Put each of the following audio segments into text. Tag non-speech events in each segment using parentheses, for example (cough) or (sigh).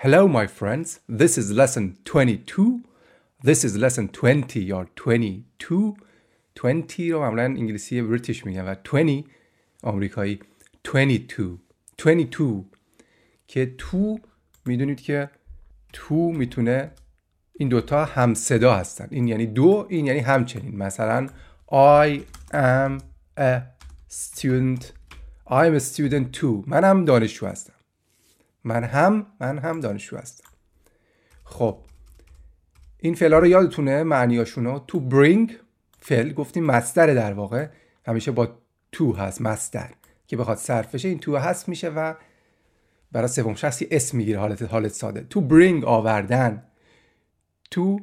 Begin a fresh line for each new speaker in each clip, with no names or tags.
Hello, my friends. This is lesson 22. This is lesson 20 یا 22. 20 رو معمولا انگلیسی بریتیش میگن و 20 آمریکایی 22. 22 که تو میدونید که تو میتونه این دوتا هم صدا هستن این یعنی دو این یعنی همچنین مثلا I am a student I am a student too من هم دانشجو هستم من هم من هم دانشجو هستم خب این فعلا رو یادتونه معنیاشونو تو برینگ فعل گفتیم مستر در واقع همیشه با تو هست مستر که بخواد صرفشه این تو هست میشه و برای سوم شخصی اسم میگیره حالت حالت ساده تو برینگ آوردن تو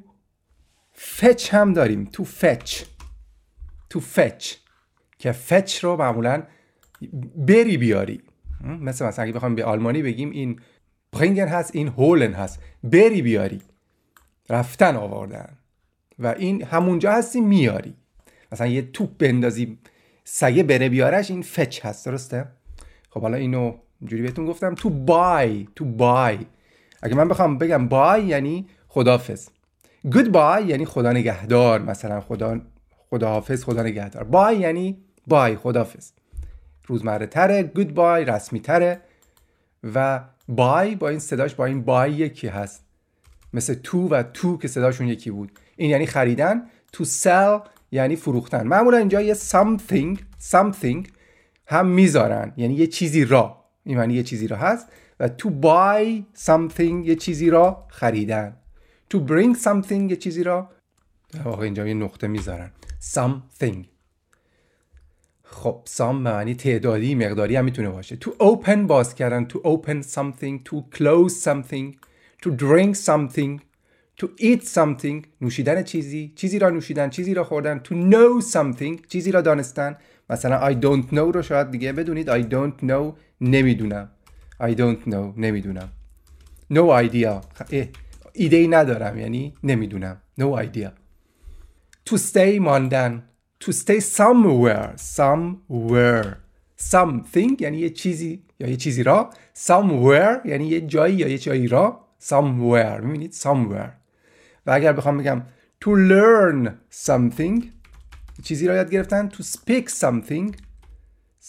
فچ هم داریم تو فچ تو فچ که فچ رو معمولا بری بیاری مثل مثلا اگه بخوام به آلمانی بگیم این برینگن هست این هولن هست بری بیاری رفتن آوردن و این همونجا هستی میاری مثلا یه توپ بندازی سگه بره بیارش این فچ هست درسته خب حالا اینو جوری بهتون گفتم تو بای تو بای اگه من بخوام بگم بای یعنی خدافز گود بای یعنی خدا نگهدار مثلا خدا خداحافظ خدا نگهدار بای یعنی بای خدافز روزمره تره بای رسمی تره و بای با این صداش با این بای یکی هست مثل تو و تو که صداشون یکی بود این یعنی خریدن تو sell یعنی فروختن معمولا اینجا یه something something هم میذارن یعنی یه چیزی را این معنی یه چیزی را هست و to buy something یه چیزی را خریدن to bring something یه چیزی را در واقع اینجا یه نقطه میذارن something خب سام معنی تعدادی مقداری هم میتونه باشه تو open باز کردن to open something to close something to drink something to eat something نوشیدن چیزی چیزی را نوشیدن چیزی را خوردن to know something چیزی را دانستن مثلا I don't know رو شاید دیگه بدونید I don't know نمیدونم I don't know نمیدونم no idea خب، ایده ای ندارم یعنی نمیدونم no idea to stay ماندن to stay somewhere somewhere something یعنی یه چیزی یا یه چیزی را somewhere یعنی یه جایی یا یه جایی را somewhere میبینید somewhere و اگر بخوام بگم to learn something چیزی را یاد گرفتن to speak something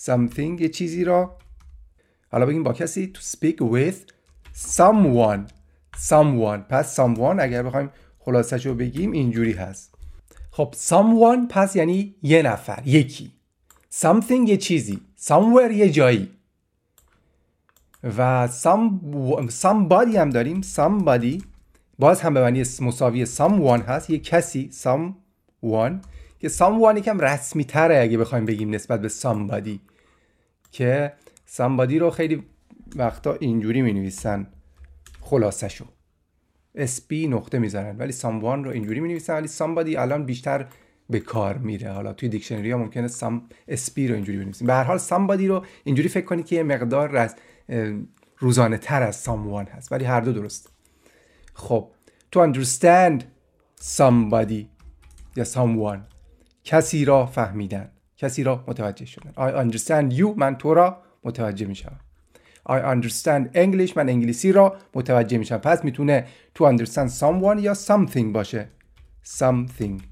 something یه چیزی را حالا بگیم با کسی to speak with someone someone پس someone اگر بخوایم خلاصش رو بگیم اینجوری هست خب someone پس یعنی یه نفر یکی something یه چیزی somewhere یه جایی و some, somebody هم داریم somebody باز هم به معنی مساوی someone هست یه کسی someone که someone یکم رسمی تره اگه بخوایم بگیم نسبت به somebody که somebody رو خیلی وقتا اینجوری می نویسن خلاصه شو SP نقطه میذارن ولی someone رو اینجوری می نویسن ولی somebody الان بیشتر به کار میره حالا توی دیکشنری ها ممکنه سم SP رو اینجوری بنویسیم به هر حال somebody رو اینجوری فکر کنید که یه مقدار از روزانه تر از someone هست ولی هر دو درست خب تو understand somebody یا someone کسی را فهمیدن کسی را متوجه شدن I understand you من تو را متوجه میشم I understand English من انگلیسی را متوجه میشم پس میتونه to understand someone یا something باشه something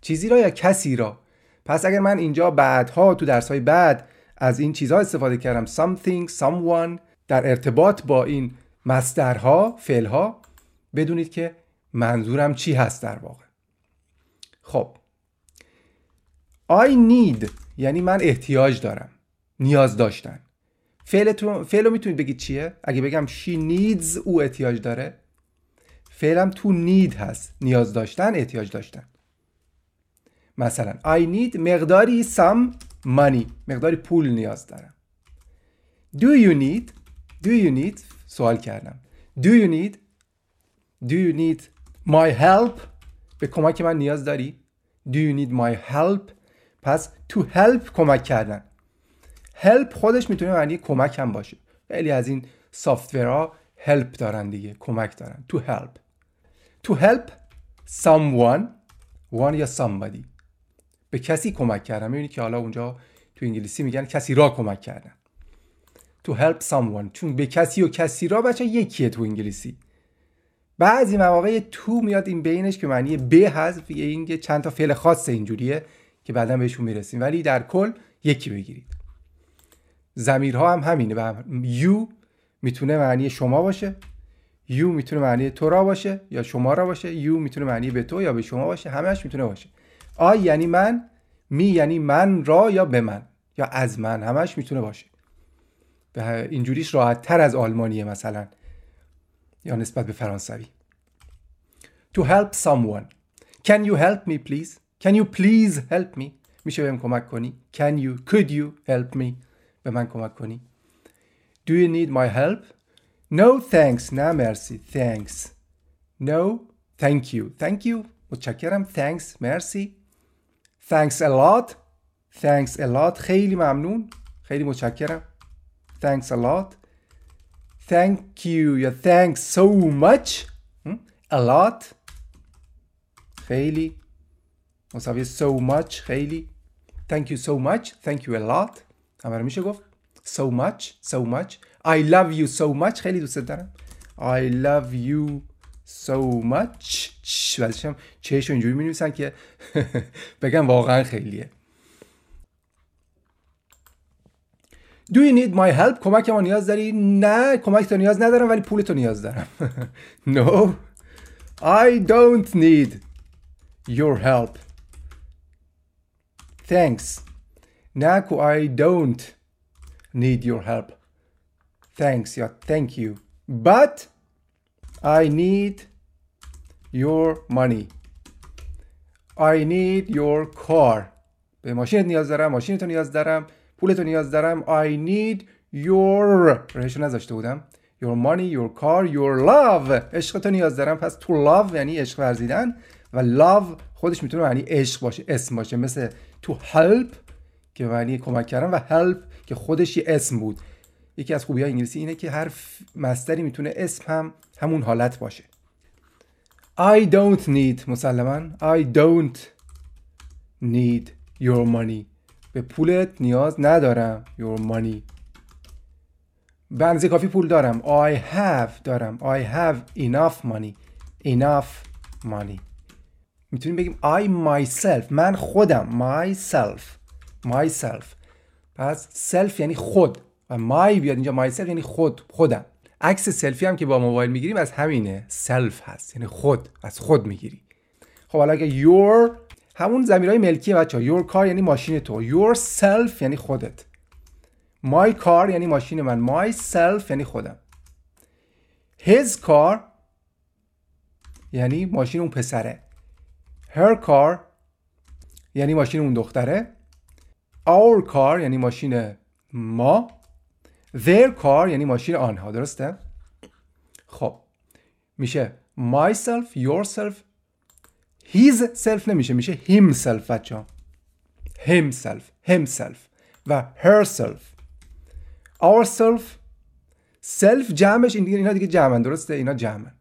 چیزی را یا کسی را پس اگر من اینجا بعدها تو درس های بعد از این چیزها استفاده کردم something someone در ارتباط با این مصدرها فعلها بدونید که منظورم چی هست در واقع خب I need یعنی من احتیاج دارم نیاز داشتن فعل رو میتونید بگید چیه اگه بگم she needs او احتیاج داره فعلم تو need هست نیاز داشتن احتیاج داشتن مثلا I need مقداری some money مقداری پول نیاز دارم Do you need Do you need سوال کردم Do you need Do you need my help به کمک من نیاز داری Do you need my help پس to help کمک کردن هلپ خودش میتونه معنی کمک هم باشه خیلی از این سافتورها هلپ دارن دیگه کمک دارن تو هلپ تو هلپ someone one یا somebody به کسی کمک کردن میبینی که حالا اونجا تو انگلیسی میگن کسی را کمک کردن تو help someone چون به کسی و کسی را بچه یکیه تو انگلیسی بعضی مواقع تو میاد این بینش که معنی به هست این چند تا فعل خاص اینجوریه که بعدا بهشون میرسیم ولی در کل یکی بگیرید زمیرها هم همینه و یو میتونه معنی شما باشه یو میتونه معنی تو را باشه یا شما را باشه یو میتونه معنی به تو یا به شما باشه همهش میتونه باشه آی یعنی من می یعنی من را یا به من یا از من همش میتونه باشه به اینجوریش راحت تر از آلمانیه مثلا یا نسبت به فرانسوی to help someone can you help me please can you please help me میشه بهم کمک کنی can you could you help me به من کمک کنی Do you need my help? No thanks نه مرسی thanks No thank you thank you متشکرم thanks مرسی Thanks a lot Thanks a lot خیلی ممنون خیلی متشکرم Thanks a lot Thank you یا thanks so much hmm? A lot خیلی مساوی so much خیلی Thank you so much Thank you a lot همه میشه گفت so much so much I love you so much خیلی دوست دارم I love you so much بعدش هم چهش اینجوری می نویسن که (laughs) بگم واقعا خیلیه Do you need my help؟ کمک ما نیاز داری؟ نه کمک تو نیاز ندارم ولی پول تو نیاز دارم (laughs) No I don't need your help Thanks نکو I don't need your help thanks یا thank you but I need your money I need your car به ماشینت نیاز دارم ماشینتو نیاز دارم پولتو نیاز دارم I need your رهش نذاشته بودم your money your car your love عشقتو نیاز دارم پس تو love یعنی عشق ورزیدن و love خودش میتونه یعنی عشق باشه اسم باشه مثل تو help که معنی کمک کردن و help که خودش یه اسم بود یکی از خوبی های انگلیسی اینه که هر مستری میتونه اسم هم همون حالت باشه I don't need مسلما I don't need your money به پولت نیاز ندارم your money به اندازه کافی پول دارم I have دارم I have enough money enough money میتونیم بگیم I myself من خودم myself myself پس سلف یعنی خود و مای بیاد اینجا myself یعنی خود خودم عکس سلفی هم که با موبایل میگیریم از همینه سلف هست یعنی خود از خود میگیری خب حالا اگه your همون زمیرهای ملکی بچه ها your car یعنی ماشین تو yourself یعنی خودت مای کار یعنی ماشین من myself یعنی خودم his کار یعنی ماشین اون پسره هر کار یعنی ماشین اون دختره our car یعنی ماشین ما their car یعنی ماشین آنها درسته خب میشه myself yourself his self نمیشه میشه himself بچه himself himself و herself ourself self جمعش این دیگه اینا دیگه جمعن درسته اینا جمعن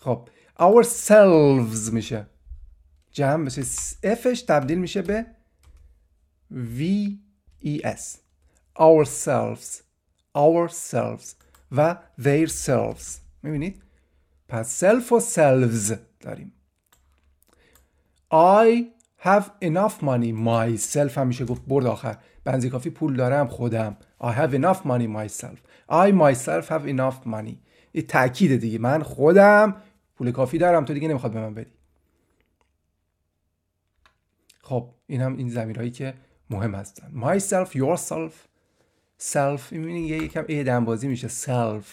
خب ourselves میشه جمع بشه افش تبدیل میشه به V E S ourselves ourselves و their selves میبینید پس self و selves داریم I have enough money myself هم گفت برد آخر بنزی کافی پول دارم خودم I have enough money myself I myself have enough money یه تأکیده دیگه من خودم پول کافی دارم تو دیگه نمیخواد به من بدی خب این هم این زمین هایی که مهم هستن myself yourself self میبینید یه یکم ای دنبازی میشه self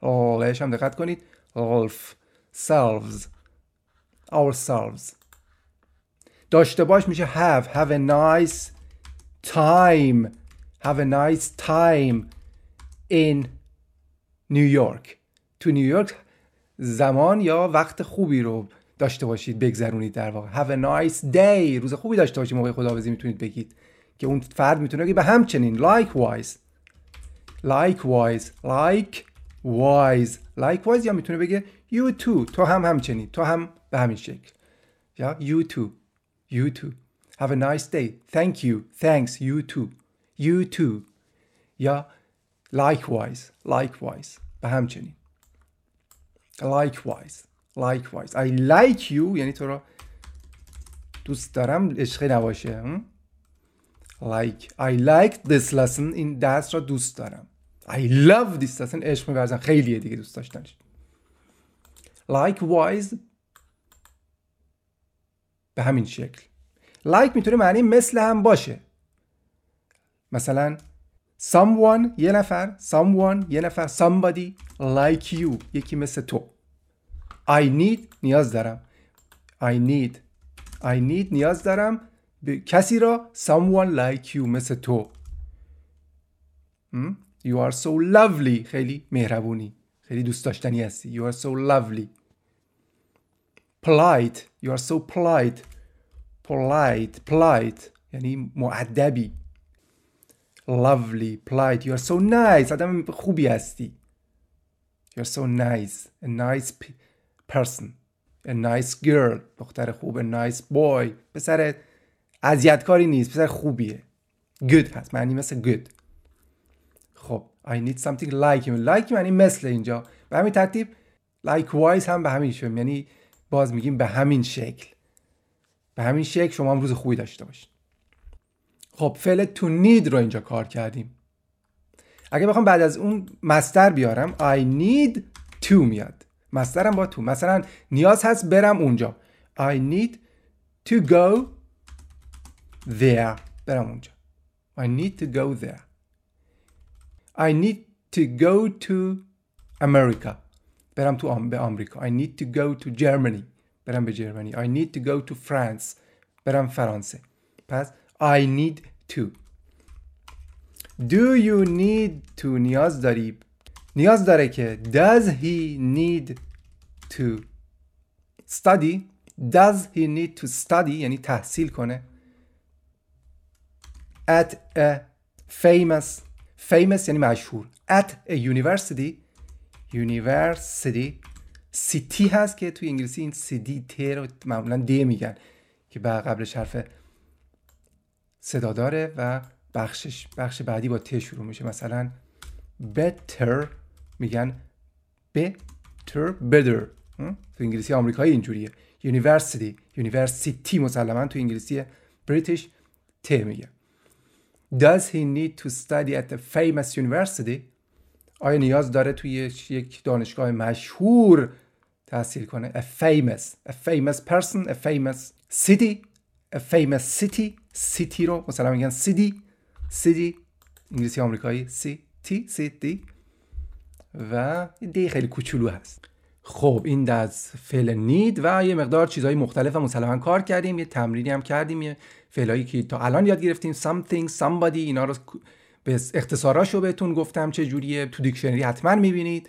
آلش هم دقت کنید Self, selves ourselves داشته باش میشه have have a nice time have a nice time in New York تو نیویورک زمان یا وقت خوبی رو داشته باشید بگذرونید در واقع have a nice day روز خوبی داشته باشید موقع خداحافظی میتونید بگید که اون فرد میتونه بگه به همچنین likewise likewise likewise likewise یا میتونه بگه you too تو هم همچنین تو هم به همین شکل یا you too you too have a nice day thank you thanks you too you too یا likewise likewise به همچنین likewise likewise I like you یعنی تو را دوست دارم عشقی نباشه like I like this lesson این دست را دوست دارم I love this lesson عشق میورزم خیلیه دیگه دوست داشتنش likewise به همین شکل like میتونه معنی مثل هم باشه مثلا someone یه نفر someone یه نفر somebody like you یکی مثل تو I need نیاز دارم I need I need نیاز دارم کسی را someone like you مثل تو You are so lovely خیلی مهربونی خیلی دوست داشتنی هستی You are so lovely Polite You are so polite Polite Polite یعنی معدبی Lovely Polite You are so nice آدم خوبی هستی You are so nice A nice person a nice girl دختر خوب a nice boy پسر اذیتکاری نیست پسر خوبیه good هست معنی مثل good خب I need something like him like معنی مثل اینجا به همین ترتیب likewise هم به همین شکل یعنی باز میگیم به همین شکل به همین شکل شما هم روز خوبی داشته باشید خب فعل to need رو اینجا کار کردیم اگه بخوام بعد از اون مستر بیارم I need to میاد مسترم با تو مثلا نیاز هست برم اونجا I need to go there برم اونجا I need to go there I need to go to America برم تو آم... به آمریکا I need to go to Germany برم به جرمنی I need to go to France برم فرانسه پس I need to Do you need to نیاز داری نیاز داره که does he need to study does he need to study یعنی تحصیل کنه at a famous famous یعنی مشهور at a university university city هست که توی انگلیسی این city t رو معمولا دی میگن که بعد قبل حرف صدا داره و بخشش بخش بعدی با ت شروع میشه مثلا better میگن better better تو انگلیسی آمریکایی اینجوریه یونیورسیتی یونیورسیتی مسلما تو انگلیسی بریتیش ت میگه Does he need to study at a famous university? آیا نیاز داره توی یک دانشگاه مشهور تحصیل کنه؟ A famous A famous person A famous city A famous city City رو مثلا میگن city City انگلیسی آمریکایی city city و دی خیلی کوچولو هست خب این از فعل نید و یه مقدار چیزهای مختلف مسلما کار کردیم یه تمرینی هم کردیم یه فعلایی که تا الان یاد گرفتیم something somebody اینا رو به اختصاراشو بهتون گفتم چه جوریه تو دیکشنری حتما میبینید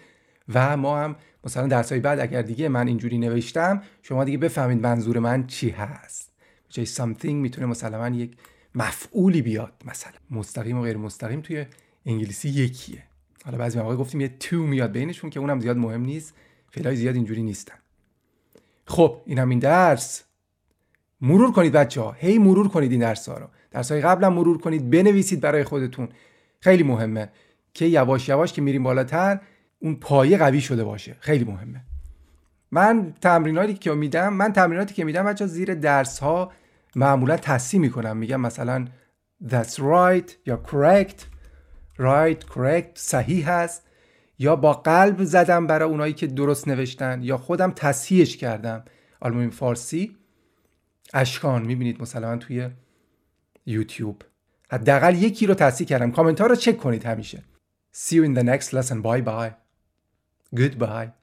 و ما هم مثلا درسای بعد اگر دیگه من اینجوری نوشتم شما دیگه بفهمید منظور من چی هست چه something میتونه مثلا یک مفعولی بیاد مثلا مستقیم و غیر مستقیم توی انگلیسی یکیه حالا بعضی مواقع گفتیم یه تو میاد بینشون که اونم زیاد مهم نیست فعلا زیاد اینجوری نیستن خب این هم این درس مرور کنید بچه ها هی مرور کنید این درس ها رو درس های قبلا مرور کنید بنویسید برای خودتون خیلی مهمه که یواش یواش که میریم بالاتر اون پایه قوی شده باشه خیلی مهمه من تمریناتی که میدم من تمریناتی که میدم بچه زیر درس ها معمولا تصحیح میکنم میگم مثلا that's right یا correct رایت کرکت صحیح هست یا با قلب زدم برای اونایی که درست نوشتن یا خودم تصحیحش کردم آلمان فارسی اشکان میبینید مثلا توی یوتیوب حداقل یکی رو تصحیح کردم کامنتار رو چک کنید همیشه See you in the next lesson. Bye bye. Goodbye.